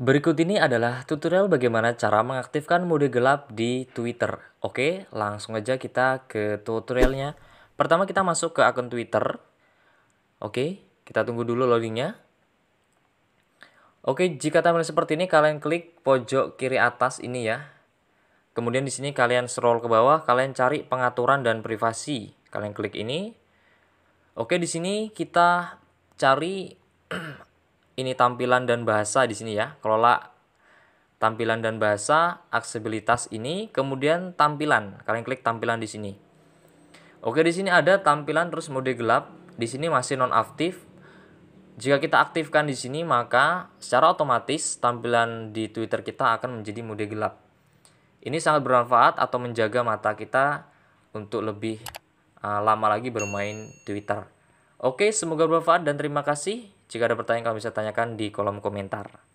Berikut ini adalah tutorial bagaimana cara mengaktifkan mode gelap di Twitter. Oke, langsung aja kita ke tutorialnya. Pertama kita masuk ke akun Twitter. Oke, kita tunggu dulu loadingnya. Oke, jika tampil seperti ini kalian klik pojok kiri atas ini ya. Kemudian di sini kalian scroll ke bawah, kalian cari pengaturan dan privasi. Kalian klik ini. Oke, di sini kita cari ini tampilan dan bahasa di sini ya kelola tampilan dan bahasa aksesibilitas ini kemudian tampilan kalian klik tampilan di sini oke di sini ada tampilan terus mode gelap di sini masih non aktif jika kita aktifkan di sini maka secara otomatis tampilan di Twitter kita akan menjadi mode gelap ini sangat bermanfaat atau menjaga mata kita untuk lebih uh, lama lagi bermain Twitter. Oke, semoga bermanfaat dan terima kasih. Jika ada pertanyaan, kalian bisa tanyakan di kolom komentar.